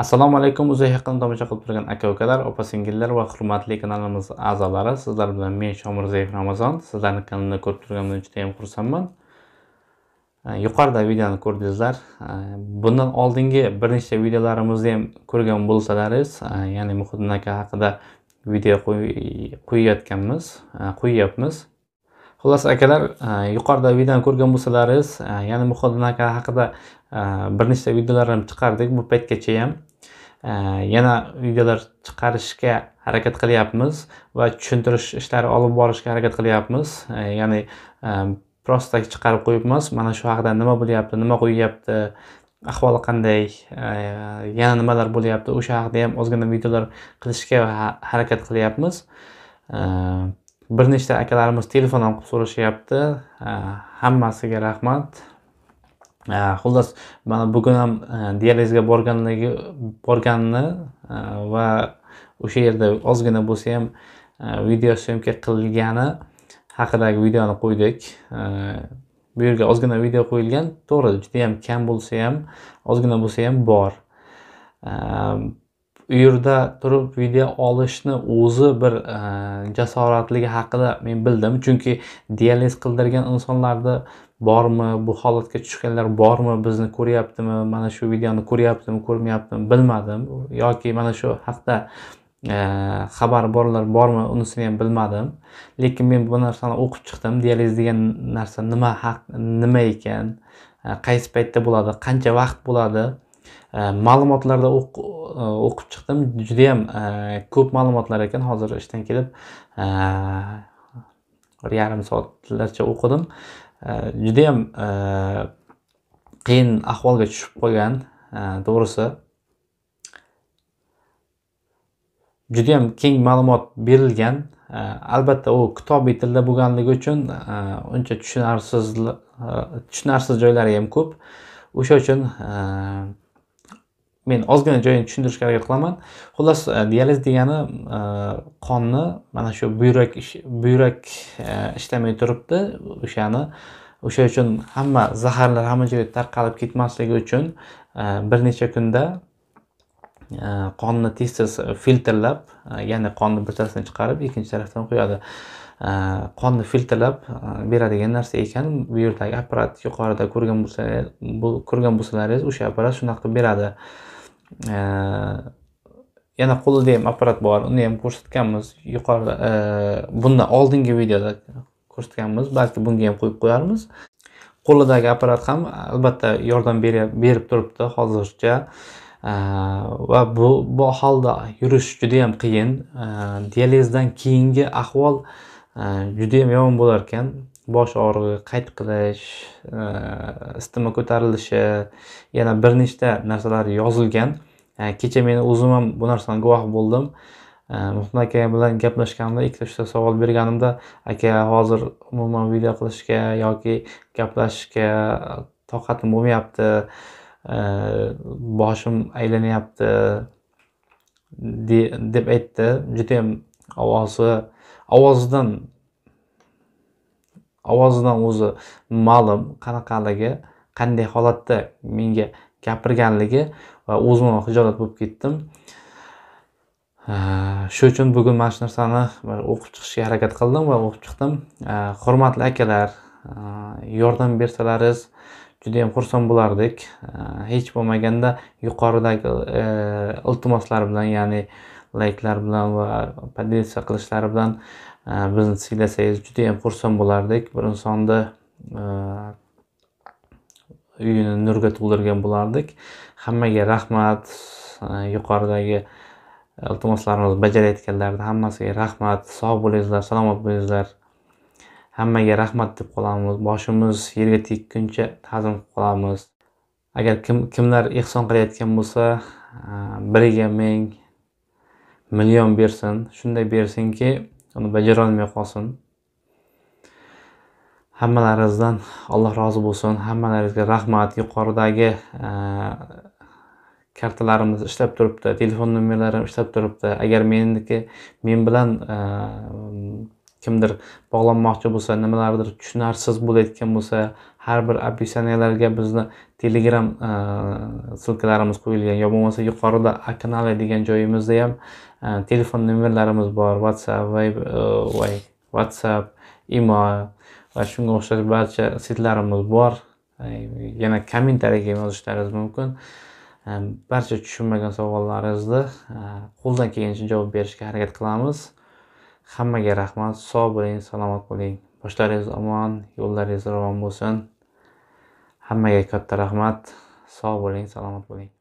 assalomu alaykum uzay haqqini tomosha qilib turgan aka ukalar opa singillar va hurmatli kanalimiz a'zolari sizlar bilan men Zayf ramazon sizlarni kanalimda ko'rib turganimdan juda yam xursandman yuqorida videoni ko'rdingizlar bundan oldingi bir nechta videolarimizni ham ko'rgan bo'lsalaringiz ya'ni muhiddin aka haqida video qo'yayotganmiz qo'yyapmiz xullas akalar e, yuqorida videoni ko'rgan bo'lsalaringiz e, yana muhodina aka haqida e, bir nechta ham chiqardik bu paytgacha ham yana videolar chiqarishga harakat qilyapmiz va tushuntirish ishlari olib borishga harakat qilyapmiz ya'ni prosta chiqarib qo'yibmiz mana shu haqida nima bo'lyapti nima qo'yyapti ahvoli qanday yana nimalar bo'lyapti o'sha haqida ham ozgina videolar qilishga harakat qilyapmiz bir nechta akalarimiz telefon ham qilib so'rashyapti hammasiga rahmat xullas mana bugun ham dializga borganligi borganini va o'sha yerda ozgina bo'lsa ham video syomka qilgani haqidagi videoni qo'ydik bu yerga ozgina video qo'yilgan to'g'ri judayam kam bo'lsa ham ozgina bo'lsa ham bor u yerda turib video olishni o'zi bir e, jasoratligi haqida men bildim chunki dializ qildirgan insonlarda bormi bu holatga tushganlar bormi bizni ko'ryaptimi mana shu videoni ko'ryaptimi ko'rmayaptimi bilmadim yoki mana shu haqda e, xabar borlar bormi unisini ham bilmadim lekin men bu narsani o'qib chiqdim dializ degan narsa nima haq nima ekan e, qaysi paytda bo'ladi qancha vaqt bo'ladi Э, ma'lumotlarda e, o'qib chiqdim juda yam e, ko'p ma'lumotlar ekan hozir ishdan kelib e, bir yarim soatlarcha o'qidim judayam qiyin ahvolga tushib qolgan to'g'risi judayam keng ma'lumot berilgan albatta u kitobiy tilda bo'lganligi uchun uncha tushunarsiz tushunarsiz joylari ham ko'p o'sha uchun men ozgina joyini tushuntirishga harakat qilaman xullas e, dializ degani e, qonni mana shu buyrak buyrak e, ishlamay turibdi o'shani o'sha uchun hamma zaharlar hamma joyga tarqalib ketmasligi uchun bir necha kunda Э, qonni tez tez filtrlab e, ya'ni qonni bir tarafdan chiqarib ikkinchi tarafdan quyadi э, qonni filtrlab e, beradigan narsa ekan bu yerdagi apparat yuqorida ko'rgan bo'lsangiz bu ko'rgan bo'lsalaringiz o'sha apparat shunaqa qilib beradi э, yana qo'lida ham apparat bor uni ham ko'rsatganmiz yuqorida e, bundan oldingi videoda ko'rsatganmiz balki bunga ham qo'yib qo'yarmiz qo'lidagi apparat ham albatta yordam berib turibdi hozircha va bu bu holda yurish juda yam qiyin dializdan keyingi ahvol e, juda yam yomon bo'lar ekan bosh og'rig'i qayt qilish e, isitma ko'tarilishi yana bir nechta narsalar yozilgan kecha men o'zim ham bu narsani guvoh bo'ldim muhim aka bilan gaplashganimda ikkita uchta savol berganimda aka hozir umuman video qilishga yoki gaplashishga toqatim bo'lmayapti boshim aylanyapti deb aytdi judayam ovozi ovozidan ovozidan o'zi ma'lum qanaqaligi qanday holatda menga gapirganligi va ham hijolat bo'lib ketdim shu uchun bugun mana shu narsani o'qib chiqishga harakat qildim va o'qib chiqdim hurmatli akalar yordam bersalaringiz juda yam xursand bo'lardik hech bo'lmaganda yuqoridagi e, iltimoslar bilan ya'ni layklar bilan va podelitsiya qilishlari bilan e, bizni siylasangiz juda yam xursand bo'lardik bir insonni e, uyini nurga to'ldirgan bo'lardik hammaga rahmat yuqoridagi iltimoslarimizni bajarayotganlarni hammasiga rahmat sog' bo'linglar salomat bo'linglar hammaga rahmat deb qolamiz boshimiz yerga tekkuncha ta'zim qilib qolamiz agar kim kimlar ehson qilayotgan bo'lsa biriga ming million bersin shunday bersinki uni bajarolmay qolsin hammalaringizdan alloh rozi bo'lsin hammalaringizga rahmat yuqoridagi kartalarimiz ishlab turibdi telefon nomerlarim ishlab turibdi agar meniki men bilan kimdir bog'lanmoqchi bo'lsa nimalardir tushunarsiz bo'layotgan bo'lsa har bir описанияларga bizni telegram ссылкаларimiz e, qo'yilgan yo bo'lmasa yuqorida kanal degan joyimizda ham e, telefon nomerlarimiz bor whatsapp e, whatsapp imo va shunga o'xshash barcha saytlarimiz bor yana kommentariyaga yozishlaringiz mumkin barcha tushunmagan savollaringizni qo'ldan kelgancha javob berishga harakat qilamiz Hammaga rahmat. Sog' bo'ling, salomat bo'ling. Boshlaringiz omon, yo'llaringiz ravon bo'lsin. Hammaga katta rahmat. Sog' bo'ling, salomat bo'ling.